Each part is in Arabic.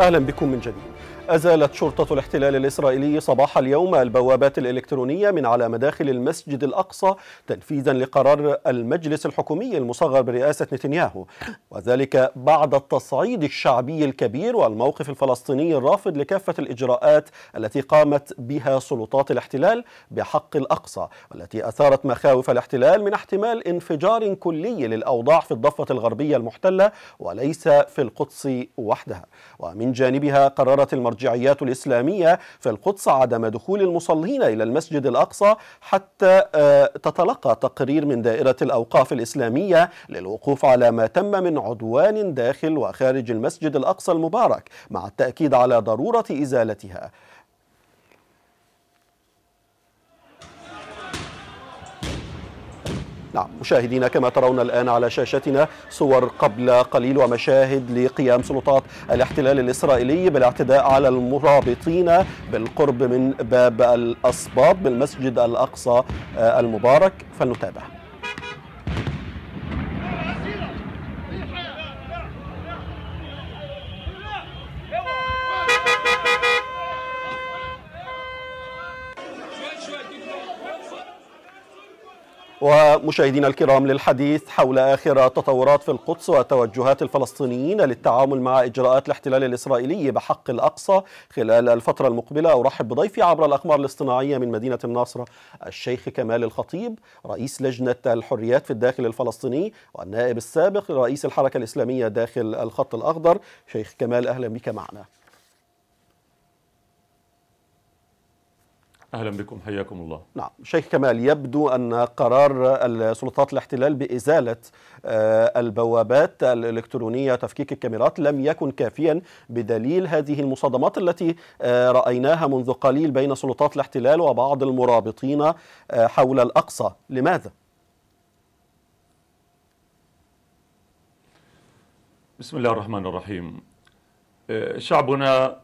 أهلا بكم من جديد أزالت شرطة الاحتلال الإسرائيلي صباح اليوم البوابات الإلكترونية من على مداخل المسجد الأقصى تنفيذا لقرار المجلس الحكومي المصغر برئاسة نتنياهو وذلك بعد التصعيد الشعبي الكبير والموقف الفلسطيني الرافض لكافة الإجراءات التي قامت بها سلطات الاحتلال بحق الأقصى والتي أثارت مخاوف الاحتلال من احتمال انفجار كلي للأوضاع في الضفة الغربية المحتلة وليس في القدس وحدها ومن جانبها قررت المرجع المرجعيات الإسلامية في القدس عدم دخول المصلين إلى المسجد الأقصى حتى آه، تتلقى تقرير من دائرة الأوقاف الإسلامية للوقوف على ما تم من عدوان داخل وخارج المسجد الأقصى المبارك مع التأكيد على ضرورة إزالتها نعم مشاهدينا كما ترون الآن على شاشتنا صور قبل قليل ومشاهد لقيام سلطات الاحتلال الإسرائيلي بالاعتداء على المرابطين بالقرب من باب الأصباط بالمسجد الأقصى آه، المبارك فلنتابع ومشاهدينا الكرام للحديث حول آخر تطورات في القدس وتوجهات الفلسطينيين للتعامل مع إجراءات الاحتلال الإسرائيلي بحق الأقصى خلال الفترة المقبلة أرحب بضيفي عبر الأقمار الاصطناعية من مدينة الناصرة الشيخ كمال الخطيب رئيس لجنة الحريات في الداخل الفلسطيني والنائب السابق لرئيس الحركة الإسلامية داخل الخط الأخضر شيخ كمال أهلا بك معنا أهلا بكم حياكم الله نعم شيخ كمال يبدو أن قرار سلطات الاحتلال بإزالة آه، البوابات الإلكترونية تفكيك الكاميرات لم يكن كافيا بدليل هذه المصادمات التي آه، رأيناها منذ قليل بين سلطات الاحتلال وبعض المرابطين آه، حول الأقصى لماذا؟ بسم الله الرحمن الرحيم شعبنا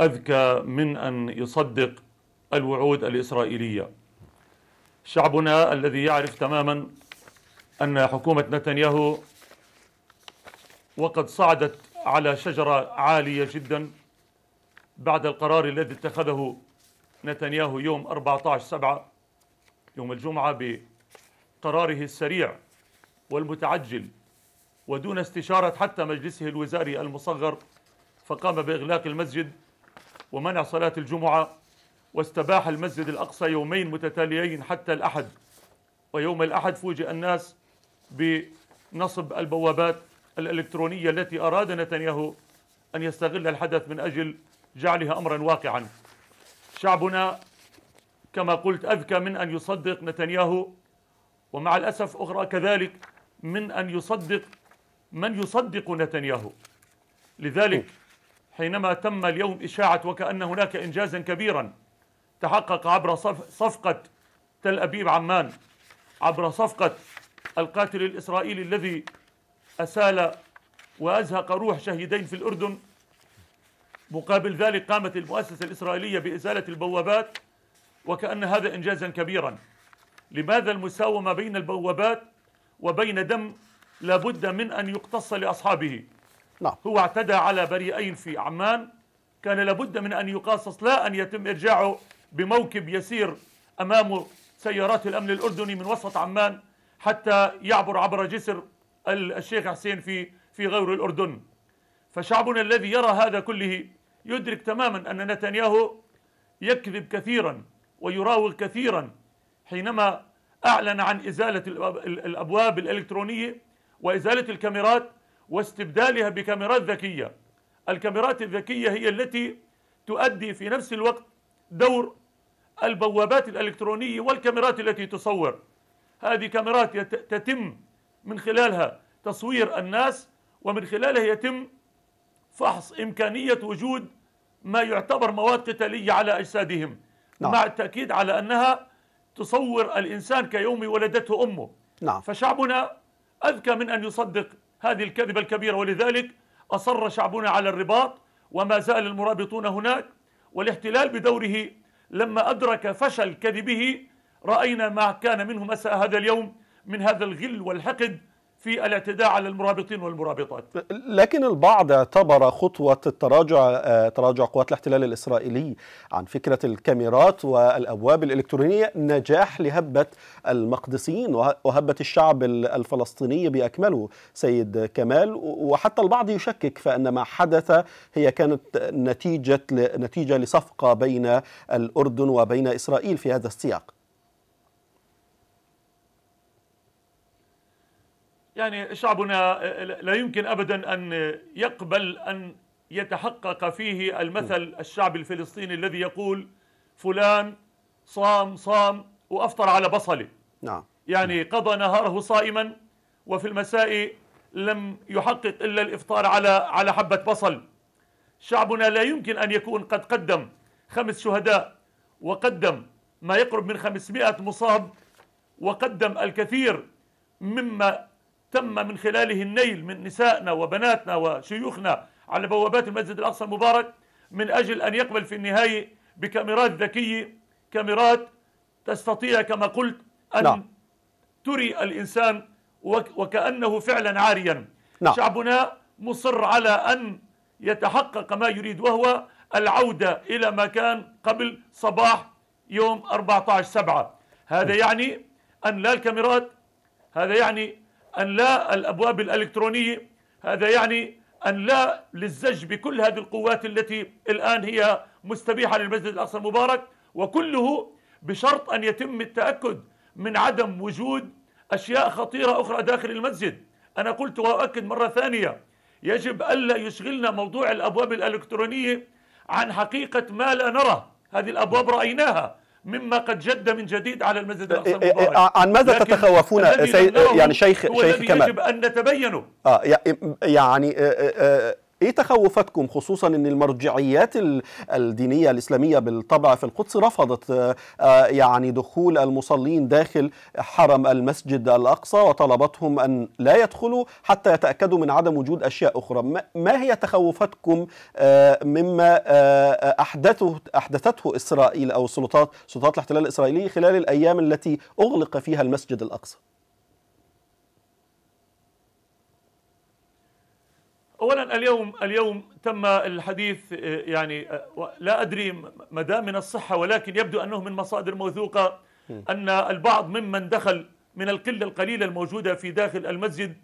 أذكى من أن يصدق الوعود الإسرائيلية شعبنا الذي يعرف تماما أن حكومة نتنياهو وقد صعدت على شجرة عالية جدا بعد القرار الذي اتخذه نتنياهو يوم 14 سبعة يوم الجمعة بقراره السريع والمتعجل ودون استشارة حتى مجلسه الوزاري المصغر فقام بإغلاق المسجد ومنع صلاة الجمعة واستباح المسجد الأقصى يومين متتاليين حتى الأحد ويوم الأحد فوجئ الناس بنصب البوابات الإلكترونية التي أراد نتنياهو أن يستغل الحدث من أجل جعلها أمرا واقعا شعبنا كما قلت أذكى من أن يصدق نتنياهو ومع الأسف أخرى كذلك من أن يصدق من يصدق نتنياهو لذلك حينما تم اليوم إشاعة وكأن هناك إنجازا كبيرا تحقق عبر صفقة تل أبيب عمان عبر صفقة القاتل الإسرائيلي الذي أسال وأزهق روح شهيدين في الأردن مقابل ذلك قامت المؤسسة الإسرائيلية بإزالة البوابات وكأن هذا إنجازا كبيرا لماذا المساومة بين البوابات وبين دم لابد من أن يقتص لأصحابه لا. نعم. هو اعتدى على بريئين في عمان كان لابد من أن يقاصص لا أن يتم إرجاعه بموكب يسير أمام سيارات الأمن الأردني من وسط عمان حتى يعبر عبر جسر الشيخ حسين في في غور الأردن فشعبنا الذي يرى هذا كله يدرك تماما أن نتنياهو يكذب كثيرا ويراوغ كثيرا حينما أعلن عن إزالة الأبواب الإلكترونية وإزالة الكاميرات واستبدالها بكاميرات ذكية الكاميرات الذكية هي التي تؤدي في نفس الوقت دور البوابات الإلكترونية والكاميرات التي تصور هذه كاميرات تتم من خلالها تصوير الناس ومن خلالها يتم فحص إمكانية وجود ما يعتبر مواد قتالية على أجسادهم نعم. مع التأكيد على أنها تصور الإنسان كيوم ولدته أمه نعم. فشعبنا أذكى من أن يصدق هذه الكذبة الكبيرة ولذلك أصر شعبنا على الرباط وما زال المرابطون هناك والاحتلال بدوره لما أدرك فشل كذبه رأينا ما كان منه مساء هذا اليوم من هذا الغل والحقد في الاعتداء على المرابطين والمرابطات لكن البعض اعتبر خطوة التراجع آه، تراجع قوات الاحتلال الإسرائيلي عن فكرة الكاميرات والأبواب الإلكترونية نجاح لهبة المقدسيين وهبة الشعب الفلسطيني بأكمله سيد كمال وحتى البعض يشكك فأن ما حدث هي كانت نتيجة نتيجة لصفقة بين الأردن وبين إسرائيل في هذا السياق يعني شعبنا آه، لا يمكن أبدا أن يقبل أن يتحقق فيه المثل نعم. الشعب الفلسطيني الذي يقول فلان صام صام وأفطر على بصله نعم يعني نعم. قضى نهاره صائما وفي المساء لم يحقق إلا الإفطار على على حبة بصل شعبنا لا يمكن أن يكون قد قدم خمس شهداء وقدم ما يقرب من 500 مصاب وقدم الكثير مما تم من خلاله النيل من نسائنا وبناتنا وشيوخنا على بوابات المسجد الأقصى المبارك من أجل أن يقبل في النهاية بكاميرات ذكية كاميرات تستطيع كما قلت أن لا. نعم. تري الإنسان وكأنه فعلا عاريا لا. نعم. شعبنا مصر على أن يتحقق ما يريد وهو العودة إلى ما كان قبل صباح يوم 14 سبعة هذا نعم. يعني أن لا الكاميرات هذا يعني أن لا الأبواب الإلكترونية هذا يعني أن لا للزج بكل هذه القوات التي الآن هي مستبيحة للمسجد الأقصى المبارك وكله بشرط أن يتم التأكد من عدم وجود أشياء خطيرة أخرى داخل المسجد أنا قلت وأؤكد مرة ثانية يجب ألا يشغلنا موضوع الأبواب الإلكترونية عن حقيقة ما لا نرى هذه الأبواب رأيناها مما قد جد من جديد على المسجد إيه، الاقصى إيه، إيه، المبارك آه، عن ماذا تتخوفون سي... يعني شيخ شيخ كمال يجب ان نتبينه آه يعني آه آه, آه، ايه تخوفاتكم خصوصا ان المرجعيات الدينيه الاسلاميه بالطبع في القدس رفضت آه، آه، يعني دخول المصلين داخل حرم المسجد الاقصى وطلبتهم ان لا يدخلوا حتى يتاكدوا من عدم وجود اشياء اخرى ما هي تخوفاتكم آه، مما احدثه احدثته اسرائيل او السلطات سلطات الاحتلال الاسرائيلي خلال الايام التي اغلق فيها المسجد الاقصى اولا اليوم اليوم تم الحديث آه، يعني آه، لا ادري مدى من الصحه ولكن يبدو انه من مصادر موثوقه ان البعض ممن دخل من القله القليله الموجوده في داخل المسجد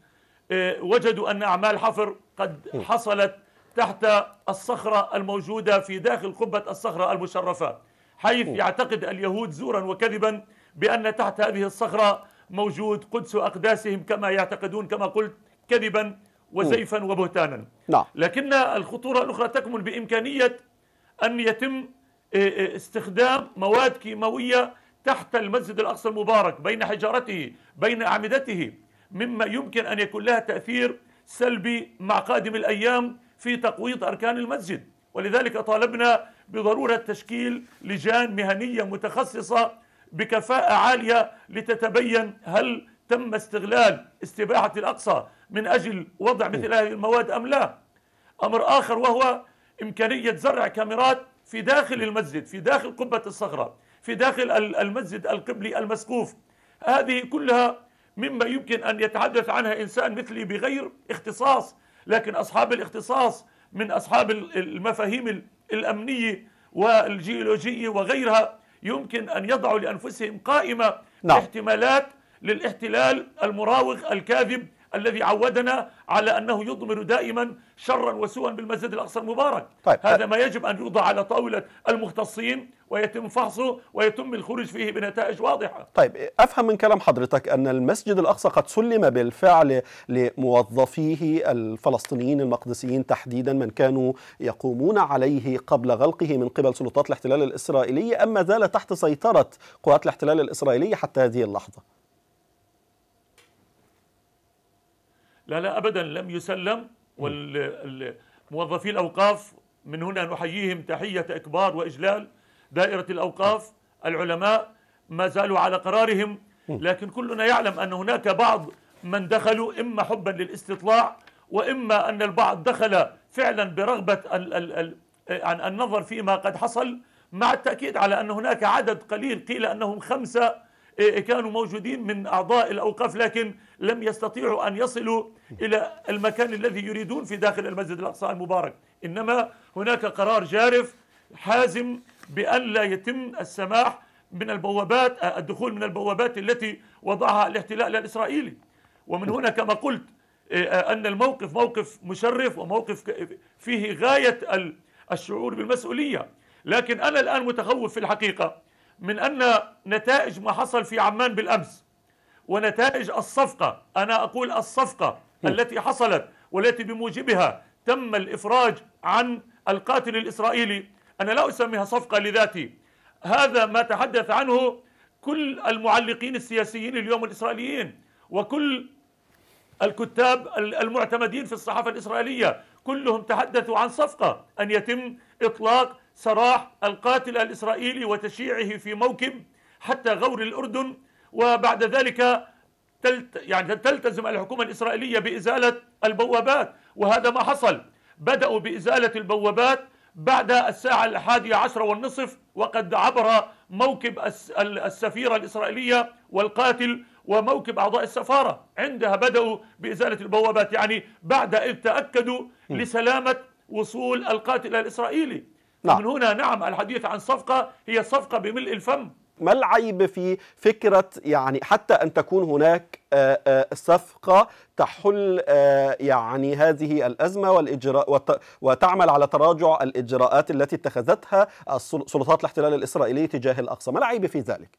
آه، وجدوا ان اعمال حفر قد حصلت تحت الصخره الموجوده في داخل قبه الصخره المشرفه حيث يعتقد اليهود زورا وكذبا بان تحت هذه الصخره موجود قدس اقداسهم كما يعتقدون كما قلت كذبا وزيفا وبهتانا نعم. لكن الخطورة الأخرى تكمن بإمكانية أن يتم آه، آه، استخدام مواد كيماوية تحت المسجد الأقصى المبارك بين حجارته بين أعمدته مما يمكن أن يكون لها تأثير سلبي مع قادم الأيام في تقويض أركان المسجد ولذلك طالبنا بضرورة تشكيل لجان مهنية متخصصة بكفاءة عالية لتتبين هل تم استغلال استباحة الأقصى من أجل وضع مثل هذه المواد أم لا أمر آخر وهو إمكانية زرع كاميرات في داخل المسجد في داخل قبة الصخرة في داخل المسجد القبلي المسقوف هذه كلها مما يمكن أن يتحدث عنها إنسان مثلي بغير اختصاص لكن أصحاب الاختصاص من أصحاب المفاهيم الأمنية والجيولوجية وغيرها يمكن أن يضعوا لأنفسهم قائمة نعم. احتمالات للاحتلال المراوغ الكاذب الذي عودنا على أنه يضمر دائما شرا وسوءا بالمسجد الأقصى المبارك طيب. هذا ما يجب أن يوضع على طاولة المختصين ويتم فحصه ويتم الخروج فيه بنتائج واضحة طيب أفهم من كلام حضرتك أن المسجد الأقصى قد سلم بالفعل لموظفيه الفلسطينيين المقدسيين تحديدا من كانوا يقومون عليه قبل غلقه من قبل سلطات الاحتلال الإسرائيلي أما زال تحت سيطرة قوات الاحتلال الإسرائيلي حتى هذه اللحظة لا لا أبدا لم يسلم والموظفي الأوقاف من هنا نحييهم تحية إكبار وإجلال دائرة الأوقاف العلماء ما زالوا على قرارهم لكن كلنا يعلم أن هناك بعض من دخلوا إما حبا للاستطلاع وإما أن البعض دخل فعلا برغبة الـ الـ الـ عن النظر فيما قد حصل مع التأكيد على أن هناك عدد قليل قيل أنهم خمسة إيه، إيه، كانوا موجودين من أعضاء الأوقاف لكن لم يستطيعوا أن يصلوا إلى المكان الذي يريدون في داخل المسجد الأقصى المبارك إنما هناك قرار جارف حازم بأن لا يتم السماح من البوابات آه، الدخول من البوابات التي وضعها الاحتلال الإسرائيلي ومن هنا كما قلت إيه، آه، أن الموقف موقف مشرف وموقف فيه غاية الشعور بالمسؤولية لكن أنا الآن متخوف في الحقيقة من أن نتائج ما حصل في عمان بالأمس ونتائج الصفقة أنا أقول الصفقة التي حصلت والتي بموجبها تم الإفراج عن القاتل الإسرائيلي أنا لا أسميها صفقة لذاتي هذا ما تحدث عنه كل المعلقين السياسيين اليوم الإسرائيليين وكل الكتاب المعتمدين في الصحافة الإسرائيلية كلهم تحدثوا عن صفقة أن يتم إطلاق سراح القاتل الإسرائيلي وتشييعه في موكب حتى غور الأردن وبعد ذلك تلت يعني تلتزم الحكومة الإسرائيلية بإزالة البوابات وهذا ما حصل بدأوا بإزالة البوابات بعد الساعة الحادية عشرة والنصف وقد عبر موكب السفيرة الإسرائيلية والقاتل وموكب أعضاء السفارة عندها بدأوا بإزالة البوابات يعني بعد إذ تأكدوا لسلامة وصول القاتل الإسرائيلي نعم. من هنا نعم الحديث عن صفقة هي صفقة بملء الفم ما العيب في فكرة يعني حتى أن تكون هناك آه، آه، صفقة تحل آه، يعني هذه الأزمة والإجراء وتعمل على تراجع الإجراءات التي اتخذتها سلطات الاحتلال الإسرائيلي تجاه الأقصى ما العيب في ذلك؟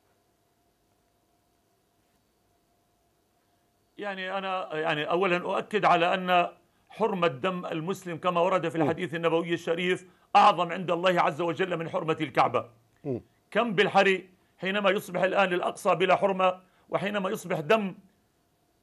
يعني أنا يعني أولا أؤكد على أن حرمة دم المسلم كما ورد في الحديث النبوي الشريف أعظم عند الله عز وجل من حرمة الكعبة كم بالحري حينما يصبح الآن الأقصى بلا حرمة وحينما يصبح دم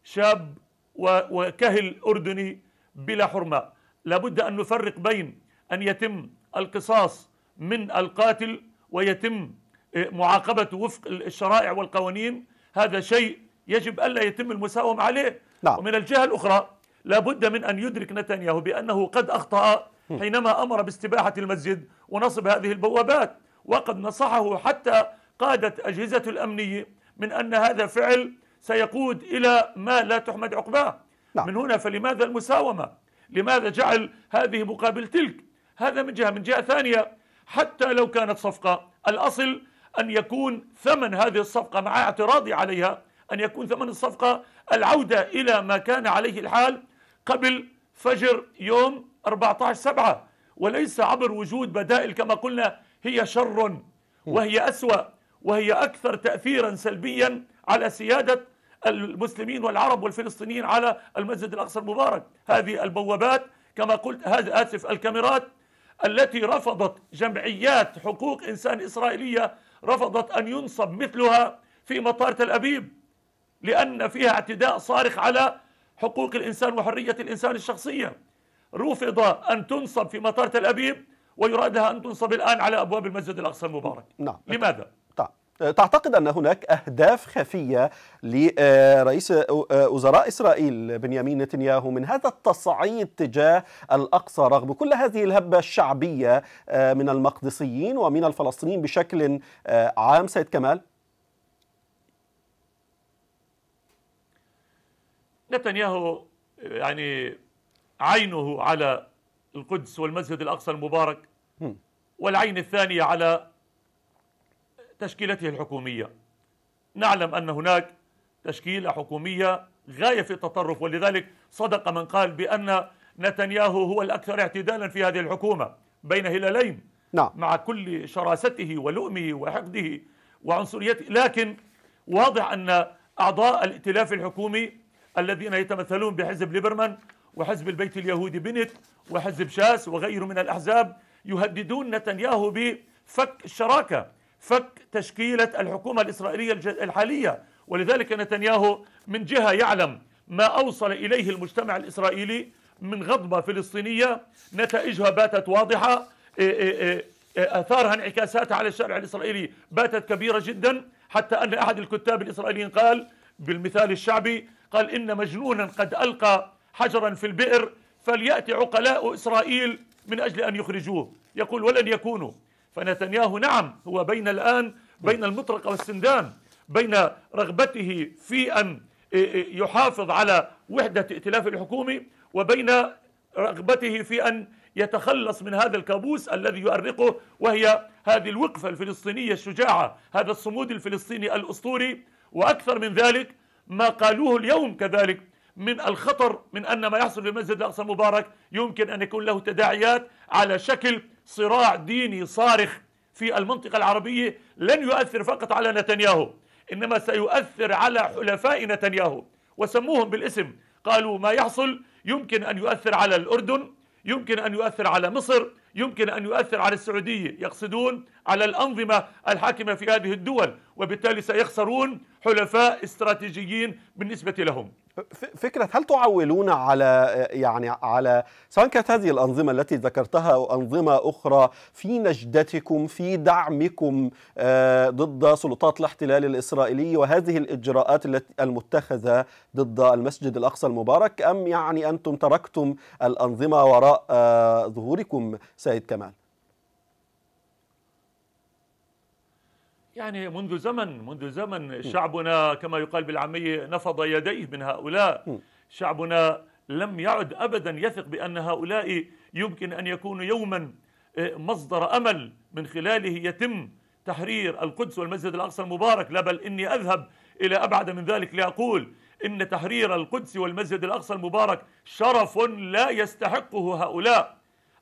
شاب وكهل أردني بلا حرمة لابد أن نفرق بين أن يتم القصاص من القاتل ويتم آه، معاقبته وفق الشرائع والقوانين هذا شيء يجب ألا يتم المساومة عليه نعم. ومن الجهة الأخرى لابد من أن يدرك نتنياهو بأنه قد أخطأ حينما أمر باستباحة المسجد ونصب هذه البوابات وقد نصحه حتى قادت أجهزة الأمنية من أن هذا فعل سيقود إلى ما لا تحمد عقباه نعم. من هنا فلماذا المساومة لماذا جعل هذه مقابل تلك هذا من جهة من جهة ثانية حتى لو كانت صفقة الأصل أن يكون ثمن هذه الصفقة مع اعتراضي عليها أن يكون ثمن الصفقة العودة إلى ما كان عليه الحال قبل فجر يوم 14 7 وليس عبر وجود بدائل كما قلنا هي شر وهي أسوأ وهي أكثر تأثيرا سلبيا على سيادة المسلمين والعرب والفلسطينيين على المسجد الأقصى المبارك هذه البوابات كما قلت هذا آسف الكاميرات التي رفضت جمعيات حقوق إنسان إسرائيلية رفضت أن ينصب مثلها في مطار تل أبيب لأن فيها اعتداء صارخ على حقوق الإنسان وحرية الإنسان الشخصية رفض أن تنصب في مطار تل أبيب ويراد لها أن تنصب الآن على أبواب المسجد الأقصى المبارك نعم. لماذا؟ طيب. أه، تعتقد أن هناك أهداف خفية لرئيس أه، وزراء إسرائيل بنيامين نتنياهو من هذا التصعيد تجاه الأقصى رغم كل هذه الهبة الشعبية أه، من المقدسيين ومن الفلسطينيين بشكل عام سيد كمال؟ نتنياهو يعني عينه على القدس والمسجد الأقصى المبارك والعين الثانية على تشكيلته الحكومية نعلم أن هناك تشكيلة حكومية غاية في التطرف ولذلك صدق من قال بأن نتنياهو هو الأكثر اعتدالا في هذه الحكومة بين هلالين نعم. مع كل شراسته ولؤمه وحقده وعنصريته لكن واضح أن أعضاء الائتلاف الحكومي الذين يتمثلون بحزب ليبرمان وحزب البيت اليهودي بنت وحزب شاس وغيره من الأحزاب يهددون نتنياهو بفك الشراكة فك تشكيلة الحكومة الإسرائيلية الحالية ولذلك نتنياهو من جهة يعلم ما أوصل إليه المجتمع الإسرائيلي من غضبة فلسطينية نتائجها باتت واضحة أثارها انعكاساتها على الشارع الإسرائيلي باتت كبيرة جدا حتى أن أحد الكتاب الإسرائيليين قال بالمثال الشعبي قال إن مجنونا قد ألقى حجرا في البئر فليأتي عقلاء إسرائيل من أجل أن يخرجوه يقول ولن يكونوا فنتنياهو نعم هو بين الآن بين المطرقة والسندان بين رغبته في أن يحافظ على وحدة ائتلاف الحكومة وبين رغبته في أن يتخلص من هذا الكابوس الذي يؤرقه وهي هذه الوقفة الفلسطينية الشجاعة هذا الصمود الفلسطيني الأسطوري وأكثر من ذلك ما قالوه اليوم كذلك من الخطر من أن ما يحصل في المسجد الأقصى المبارك يمكن أن يكون له تداعيات على شكل صراع ديني صارخ في المنطقة العربية لن يؤثر فقط على نتنياهو إنما سيؤثر على حلفاء نتنياهو وسموهم بالاسم قالوا ما يحصل يمكن أن يؤثر على الأردن يمكن أن يؤثر على مصر يمكن أن يؤثر على السعودية يقصدون على الأنظمة الحاكمة في هذه الدول وبالتالي سيخسرون حلفاء استراتيجيين بالنسبة لهم فكرة هل تعولون على يعني على سواء كانت هذه الأنظمة التي ذكرتها أو أنظمة أخرى في نجدتكم في دعمكم آه، ضد سلطات الاحتلال الإسرائيلي وهذه الإجراءات التي المتخذة ضد المسجد الأقصى المبارك أم يعني أنتم تركتم الأنظمة وراء آه، ظهوركم سيد كمال؟ يعني منذ زمن منذ زمن شعبنا كما يقال بالعامية نفض يديه من هؤلاء شعبنا لم يعد أبدا يثق بأن هؤلاء يمكن أن يكونوا يوما آه، مصدر أمل من خلاله يتم تحرير القدس والمسجد الأقصى المبارك لا بل إني أذهب إلى أبعد من ذلك لأقول إن تحرير القدس والمسجد الأقصى المبارك شرف لا يستحقه هؤلاء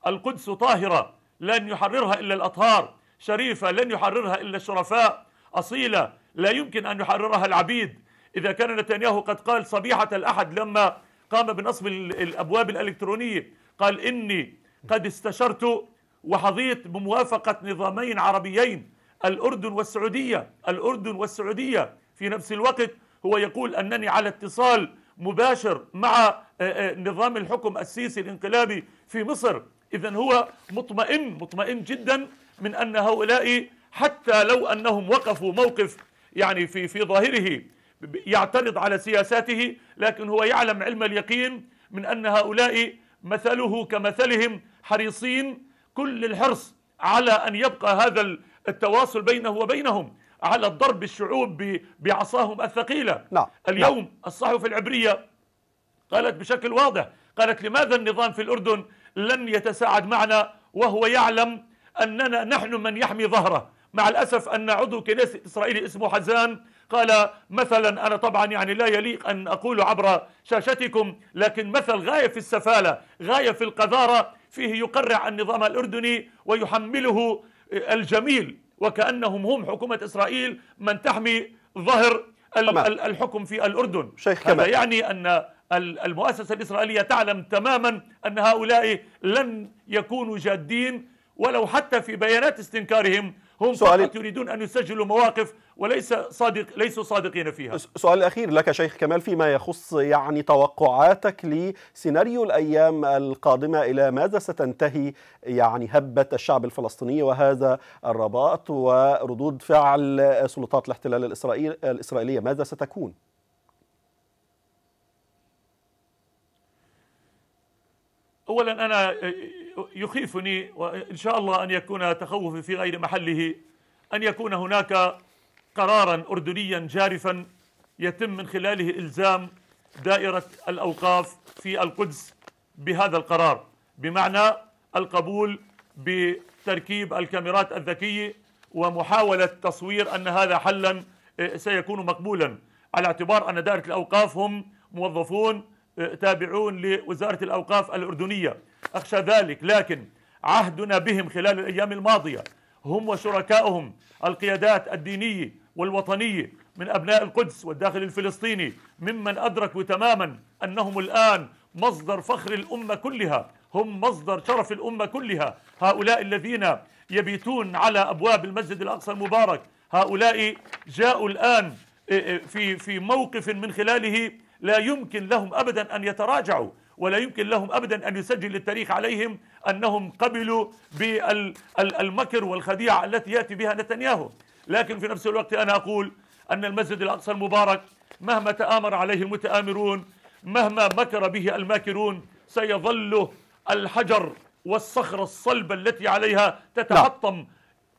القدس طاهرة لن يحررها إلا الأطهار شريفة لن يحررها إلا الشرفاء أصيلة لا يمكن أن يحررها العبيد إذا كان نتنياهو قد قال صبيحة الأحد لما قام بنصب الأبواب الإلكترونية قال إني قد استشرت وحظيت بموافقة نظامين عربيين الأردن والسعودية الأردن والسعودية في نفس الوقت هو يقول أنني على اتصال مباشر مع آه، آه، نظام الحكم السيسي الانقلابي في مصر إذا هو مطمئن مطمئن جدا من أن هؤلاء حتى لو أنهم وقفوا موقف يعني في في ظاهره يعترض على سياساته لكن هو يعلم علم اليقين من أن هؤلاء مثله كمثلهم حريصين كل الحرص على أن يبقى هذا التواصل بينه وبينهم على الضرب الشعوب بعصاهم الثقيلة لا. نعم، نعم. اليوم لا. الصحف العبرية قالت بشكل واضح قالت لماذا النظام في الأردن لن يتساعد معنا وهو يعلم أننا نحن من يحمي ظهره مع الأسف أن عضو كنيسة إسرائيلي اسمه حزان قال مثلا أنا طبعا يعني لا يليق أن أقول عبر شاشتكم لكن مثل غاية في السفالة غاية في القذارة فيه يقرع النظام الأردني ويحمله الجميل وكأنهم هم حكومة إسرائيل من تحمي ظهر الحكم في الأردن شيخ هذا كمان. يعني أن المؤسسة الإسرائيلية تعلم تماما أن هؤلاء لن يكونوا جادين ولو حتى في بيانات استنكارهم هم سؤالي فقط يريدون أن يسجلوا مواقف وليس صادق ليسوا صادقين فيها سؤال الأخير لك شيخ كمال فيما يخص يعني توقعاتك لسيناريو الأيام القادمة إلى ماذا ستنتهي يعني هبة الشعب الفلسطيني وهذا الرباط وردود فعل سلطات الاحتلال الإسرائيل الإسرائيلية ماذا ستكون؟ أولا أنا يخيفني وإن شاء الله أن يكون تخوفي في غير محله أن يكون هناك قرارا أردنيا جارفا يتم من خلاله إلزام دائرة الأوقاف في القدس بهذا القرار بمعنى القبول بتركيب الكاميرات الذكية ومحاولة تصوير أن هذا حلا آه، سيكون مقبولا على اعتبار أن دائرة الأوقاف هم موظفون آه، تابعون لوزارة الأوقاف الأردنية أخشى ذلك لكن عهدنا بهم خلال الأيام الماضية هم وشركائهم القيادات الدينية والوطنية من أبناء القدس والداخل الفلسطيني ممن أدركوا تماما أنهم الآن مصدر فخر الأمة كلها هم مصدر شرف الأمة كلها هؤلاء الذين يبيتون على أبواب المسجد الأقصى المبارك هؤلاء جاءوا الآن إيه، إيه، في في موقف من خلاله لا يمكن لهم أبدا أن يتراجعوا ولا يمكن لهم أبدا أن يسجل التاريخ عليهم أنهم قبلوا بالمكر والخديعة التي يأتي بها نتنياهو لكن في نفس الوقت أنا أقول أن المسجد الأقصى المبارك مهما تآمر عليه المتآمرون مهما مكر به الماكرون سيظل الحجر والصخرة الصلبة التي عليها تتحطم نعم.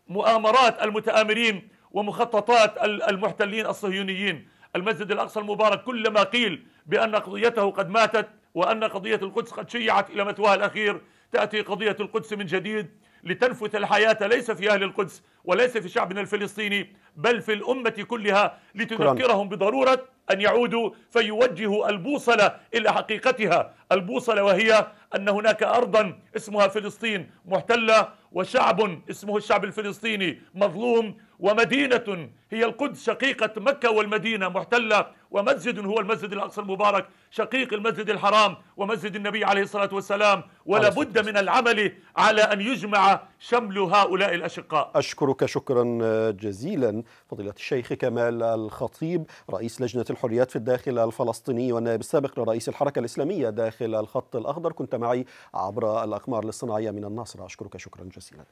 مؤامرات المتآمرين ومخططات المحتلين الصهيونيين المسجد الأقصى المبارك كلما قيل بأن قضيته قد ماتت وأن قضية القدس قد شيعت إلى مثواها الأخير تأتي قضية القدس من جديد لتنفث الحياة ليس في أهل القدس وليس في شعبنا الفلسطيني بل في الأمة كلها لتذكرهم بضرورة أن يعودوا فيوجهوا البوصلة إلى حقيقتها البوصلة وهي أن هناك أرضا اسمها فلسطين محتلة وشعب اسمه الشعب الفلسطيني مظلوم ومدينة هي القدس شقيقة مكة والمدينة محتلة ومسجد هو المسجد الأقصى المبارك شقيق المسجد الحرام ومسجد النبي عليه الصلاة والسلام ولا بد من العمل على أن يجمع شمل هؤلاء الأشقاء أشكرك شكرا جزيلا فضيلة الشيخ كمال الخطيب رئيس لجنة الحريات في الداخل الفلسطيني والنائب السابق لرئيس الحركة الإسلامية داخل الخط الأخضر كنت معي عبر الأقمار الصناعية من الناصرة أشكرك شكرا جزيلا